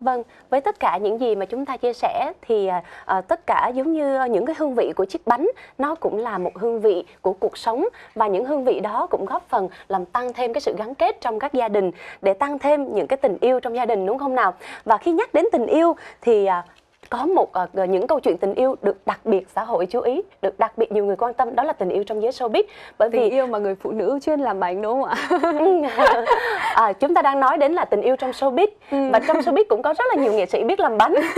Vâng, với tất cả những gì mà chúng ta chia sẻ thì à, à, tất cả giống như những cái hương vị của chiếc bánh nó cũng là một hương vị của cuộc sống và những hương vị đó cũng góp phần làm tăng thêm cái sự gắn kết trong các gia đình để tăng thêm những cái tình yêu trong gia đình đúng không nào? Và khi nhắc đến tình yêu thì à, có một uh, những câu chuyện tình yêu được đặc biệt xã hội chú ý được đặc biệt nhiều người quan tâm đó là tình yêu trong giới showbiz bởi tình vì yêu mà người phụ nữ chuyên làm bánh đúng không ạ ừ. à, chúng ta đang nói đến là tình yêu trong showbiz ừ. và trong showbiz cũng có rất là nhiều nghệ sĩ biết làm bánh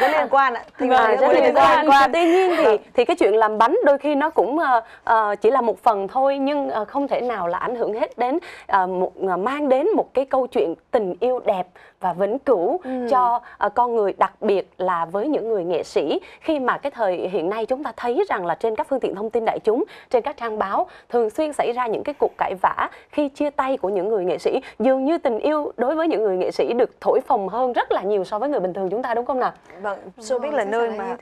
rất liên quan ạ thì à, vâng, rất liên quan. quan vâng. tuy nhiên thì thì cái chuyện làm bánh đôi khi nó cũng uh, uh, chỉ là một phần thôi nhưng uh, không thể nào là ảnh hưởng hết đến uh, một uh, mang đến một cái câu chuyện tình yêu đẹp và vĩnh cửu ừ. cho uh, con người đặc biệt là với những người nghệ sĩ khi mà cái thời hiện nay chúng ta thấy rằng là trên các phương tiện thông tin đại chúng trên các trang báo thường xuyên xảy ra những cái cuộc cãi vã khi chia tay của những người nghệ sĩ dường như tình yêu đối với những người nghệ sĩ được thổi phồng hơn rất là nhiều so với người bình thường chúng ta đúng không nào vâng showbiz vâng, là nơi mà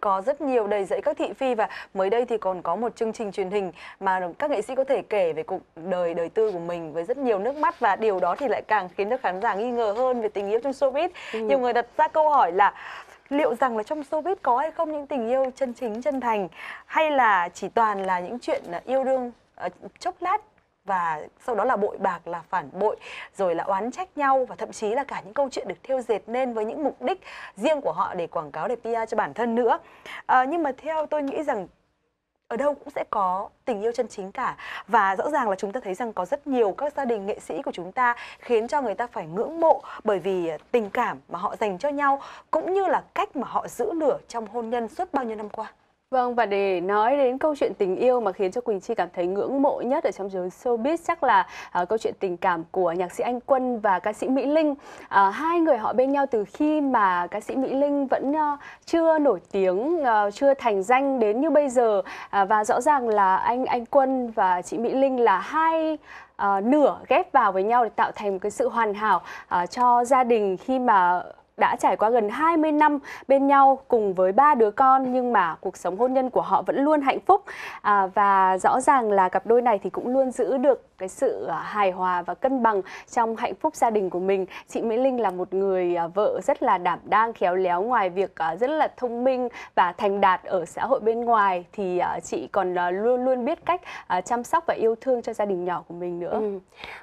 có rất nhiều đầy dẫy các thị phi và mới đây thì còn có một chương trình truyền hình mà các nghệ sĩ có thể kể về cuộc đời đời tư của mình với rất nhiều nước mắt và điều đó thì lại càng khiến cho khán giả nghi ngờ hơn về tình yêu trong showbiz ừ. nhiều người đặt ra câu hỏi hỏi là liệu rằng là trong showbiz có hay không những tình yêu chân chính chân thành hay là chỉ toàn là những chuyện à, yêu đương à, chốc lát và sau đó là bội bạc là phản bội rồi là oán trách nhau và thậm chí là cả những câu chuyện được thêu dệt nên với những mục đích riêng của họ để quảng cáo để PR cho bản thân nữa à, nhưng mà theo tôi nghĩ rằng ở đâu cũng sẽ có tình yêu chân chính cả và rõ ràng là chúng ta thấy rằng có rất nhiều các gia đình nghệ sĩ của chúng ta khiến cho người ta phải ngưỡng mộ bởi vì à, tình cảm mà họ dành cho nhau cũng như là cách mà họ giữ lửa trong hôn nhân suốt bao nhiêu năm qua Vâng và để nói đến câu chuyện tình yêu mà khiến cho Quỳnh Chi cảm thấy ngưỡng mộ nhất ở trong giới showbiz chắc là uh, câu chuyện tình cảm của nhạc sĩ Anh Quân và ca sĩ Mỹ Linh. Uh, hai người họ bên nhau từ khi mà ca sĩ Mỹ Linh vẫn uh, chưa nổi tiếng, uh, chưa thành danh đến như bây giờ uh, và rõ ràng là anh Anh Quân và chị Mỹ Linh là hai uh, nửa ghép vào với nhau để tạo thành một cái sự hoàn hảo uh, cho gia đình khi mà đã trải qua gần 20 năm bên nhau cùng với ba đứa con nhưng mà cuộc sống hôn nhân của họ vẫn luôn hạnh phúc à, và rõ ràng là cặp đôi này thì cũng luôn giữ được cái sự à, hài hòa và cân bằng trong hạnh phúc gia đình của mình. Chị Mỹ Linh là một người à, vợ rất là đảm đang khéo léo ngoài việc à, rất là thông minh và thành đạt ở xã hội bên ngoài thì chị còn luôn luôn biết cách chăm sóc và yêu thương cho gia đình nhỏ của mình nữa. Ừ.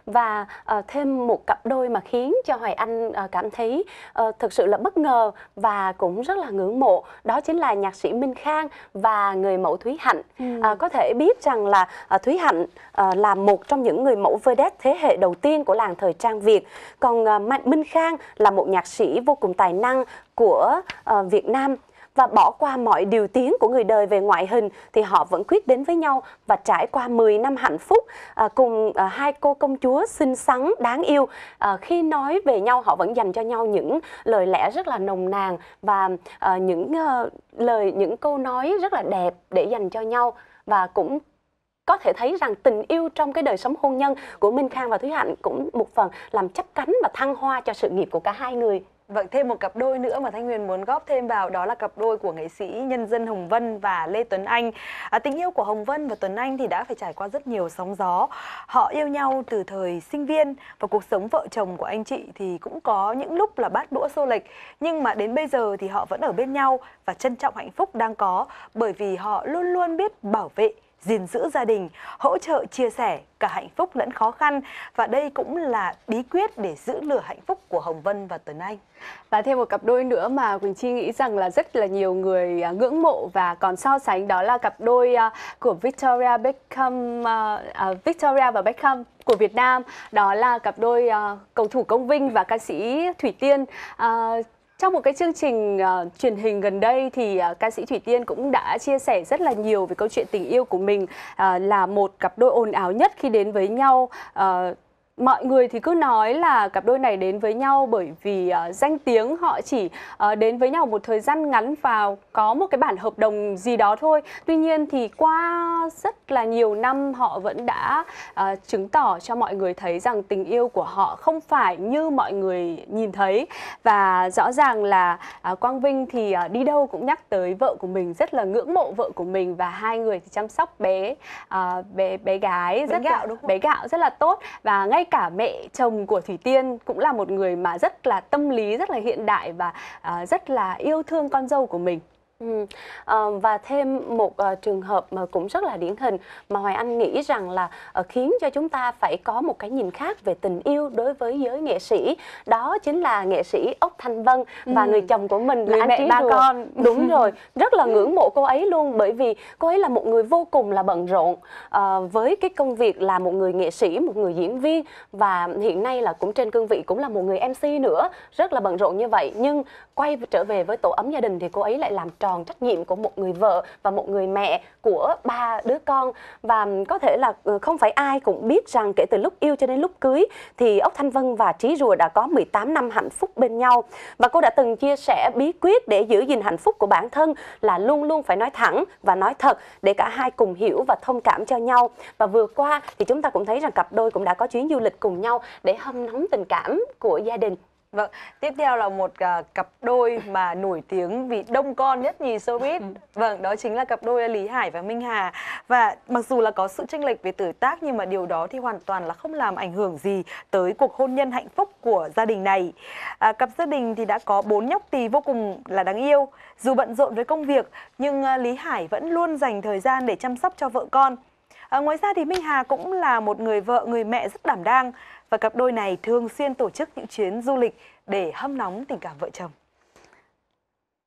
Và ờ, thêm một cặp đôi mà khiến cho Hoài Anh ờ, cảm thấy ờ, thực sự là bất ngờ và cũng rất là ngưỡng mộ đó chính là nhạc sĩ Minh Khang và người mẫu Thúy Hạnh ừ. à, có thể biết rằng là à, Thúy Hạnh à, là một trong những người mẫu vedette thế hệ đầu tiên của làng thời trang Việt còn à, Minh Khang là một nhạc sĩ vô cùng tài năng của à, Việt Nam và bỏ qua mọi điều tiếng của người đời về ngoại hình thì họ vẫn quyết đến với nhau và trải qua 10 năm hạnh phúc à, cùng à, hai cô công chúa xinh xắn đáng yêu. À, khi nói về nhau họ vẫn dành cho nhau những lời lẽ rất là nồng nàn và à, những à, lời những câu nói rất là đẹp để dành cho nhau và cũng có thể thấy rằng tình yêu trong cái đời sống hôn nhân của Minh Khang và Thúy Hạnh cũng một phần làm chấp cánh và thăng hoa cho sự nghiệp của cả hai người. Vâng, thêm một cặp đôi nữa mà Thanh Huyền muốn góp thêm vào đó là cặp đôi của nghệ sĩ nhân dân Hồng Vân và Lê Tuấn Anh. À, tình yêu của Hồng Vân và Tuấn Anh thì đã phải trải qua rất nhiều sóng gió. Họ yêu nhau từ thời sinh viên và cuộc sống vợ chồng của anh chị thì cũng có những lúc là bát đũa xô lệch. Nhưng mà đến bây giờ thì họ vẫn ở bên nhau và trân trọng hạnh phúc đang có bởi vì họ luôn luôn biết bảo vệ gìn giữ gia đình, hỗ trợ chia sẻ cả hạnh phúc lẫn khó khăn và đây cũng là bí quyết để giữ lửa hạnh phúc của Hồng Vân và Tuấn Anh. Và thêm một cặp đôi nữa mà Quỳnh Chi nghĩ rằng là rất là nhiều người à, ngưỡng mộ và còn so sánh đó là cặp đôi à, của Victoria Beckham à, Victoria và Beckham của Việt Nam đó là cặp đôi cầu thủ Công Vinh và ca sĩ Thủy Tiên trong một cái chương trình uh, truyền hình gần đây thì uh, ca sĩ Thủy Tiên cũng đã chia sẻ rất là nhiều về câu chuyện tình yêu của mình uh, là một cặp đôi ồn ào nhất khi đến với nhau uh, mọi người thì cứ nói là cặp đôi này đến với nhau bởi vì uh, danh tiếng họ chỉ uh, đến với nhau một thời gian ngắn và có một cái bản hợp đồng gì đó thôi tuy nhiên thì qua rất là nhiều năm họ vẫn đã uh, chứng tỏ cho mọi người thấy rằng tình yêu của họ không phải như mọi người nhìn thấy và rõ ràng là uh, quang vinh thì uh, đi đâu cũng nhắc tới vợ của mình rất là ngưỡng mộ vợ của mình và hai người thì chăm sóc bé uh, bé bé gái bé rất gạo là, đúng không? bé gạo rất là tốt và ngay ngay cả mẹ chồng của Thủy Tiên cũng là một người mà rất là tâm lý, rất là hiện đại và à, rất là yêu thương con dâu của mình. Ừ. Ờ, và thêm một ờ, trường hợp mà cũng rất là điển hình mà Hoài Anh nghĩ rằng là ờ, khiến cho chúng ta phải có một cái nhìn khác về tình yêu đối với giới nghệ sĩ đó chính là nghệ sĩ Ốc Thanh Vân và ừ. người chồng của mình người là mẹ anh Trí ba Rùa. con đúng rồi rất là ngưỡng mộ cô ấy luôn bởi vì cô ấy là một người vô cùng là bận rộn với cái công việc là một người nghệ sĩ một người diễn viên và hiện nay là cũng trên cương vị cũng là một người MC nữa rất là bận rộn như vậy nhưng quay trở về với tổ ấm gia đình thì cô ấy lại làm trò tròn trách nhiệm của một người vợ và một người mẹ của ba đứa con và có thể là ờ, không phải ai cũng biết rằng kể từ lúc yêu cho đến lúc cưới thì Ốc Thanh Vân và Trí Rùa đã có 18 năm hạnh phúc bên nhau và cô đã từng chia sẻ bí quyết để giữ gìn hạnh phúc của bản thân là luôn luôn phải nói thẳng và nói thật để cả hai cùng hiểu và thông cảm cho nhau và vừa qua thì chúng ta cũng thấy rằng cặp đôi cũng đã có chuyến du lịch cùng nhau để hâm nóng tình cảm của gia đình Vâng, tiếp theo là một à, cặp đôi mà nổi tiếng vì đông con nhất nhì showbiz. Ừ. Vâng, đó chính là cặp đôi Lý Hải và Minh Hà. Và mặc dù là có sự chênh lệch về tuổi tác nhưng mà điều đó thì hoàn toàn là không làm ảnh hưởng gì tới cuộc hôn nhân hạnh phúc của gia đình này. À, cặp gia đình thì đã có bốn nhóc tỳ vô cùng là đáng yêu. Dù bận rộn với công việc nhưng à, Lý Hải vẫn luôn dành thời gian để chăm sóc cho vợ con. À, ngoài ra thì Minh Hà cũng là một người vợ, người mẹ rất đảm đang và cặp đôi này thường xuyên tổ chức những chuyến du lịch để hâm nóng tình cảm vợ chồng.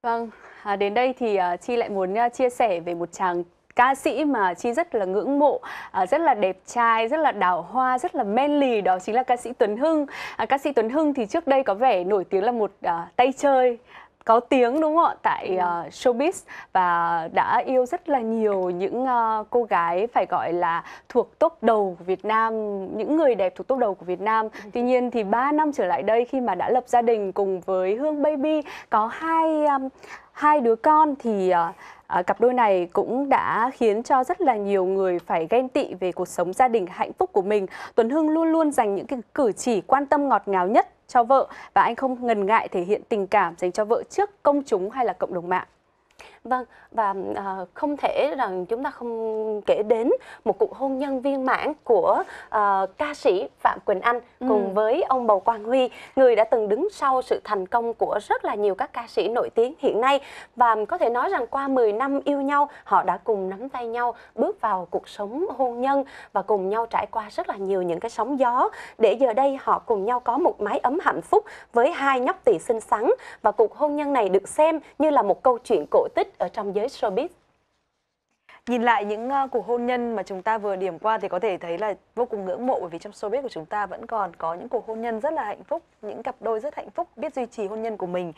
Vâng, à, đến đây thì à, Chi lại muốn à, chia sẻ về một chàng ca sĩ mà Chi rất là ngưỡng mộ, à, rất là đẹp trai, rất là đào hoa, rất là men lì đó chính là ca sĩ Tuấn Hưng. À, ca sĩ Tuấn Hưng thì trước đây có vẻ nổi tiếng là một à, tay chơi có tiếng đúng không ạ tại uh, showbiz và đã yêu rất là nhiều những uh, cô gái phải gọi là thuộc top đầu của Việt Nam những người đẹp thuộc top đầu của Việt Nam ừ. tuy nhiên thì 3 năm trở lại đây khi mà đã lập gia đình cùng với Hương Baby có hai um, hai đứa con thì uh, À, cặp đôi này cũng đã khiến cho rất là nhiều người phải ghen tị về cuộc sống gia đình hạnh phúc của mình. Tuấn Hưng luôn luôn dành những cái cử chỉ quan tâm ngọt ngào nhất cho vợ và anh không ngần ngại thể hiện tình cảm dành cho vợ trước công chúng hay là cộng đồng mạng. Vâng, và à, không thể rằng chúng ta không kể đến một cuộc hôn nhân viên mãn của à, ca sĩ Phạm Quỳnh Anh ừ. cùng với ông Bầu Quang Huy, người đã từng đứng sau sự thành công của rất là nhiều các ca sĩ nổi tiếng hiện nay và có thể nói rằng qua 10 năm yêu nhau, họ đã cùng nắm tay nhau bước vào cuộc sống hôn nhân và cùng nhau trải qua rất là nhiều những cái sóng gió để giờ đây họ cùng nhau có một mái ấm hạnh phúc với hai nhóc tỷ xinh xắn và cuộc hôn nhân này được xem như là một câu chuyện cổ tích ở trong giới showbiz? Nhìn lại những uh, cuộc hôn nhân mà chúng ta vừa điểm qua thì có thể thấy là vô cùng ngưỡng mộ bởi vì trong showbiz của chúng ta vẫn còn có những cuộc hôn nhân rất là hạnh phúc, những cặp đôi rất hạnh phúc biết duy trì hôn nhân của mình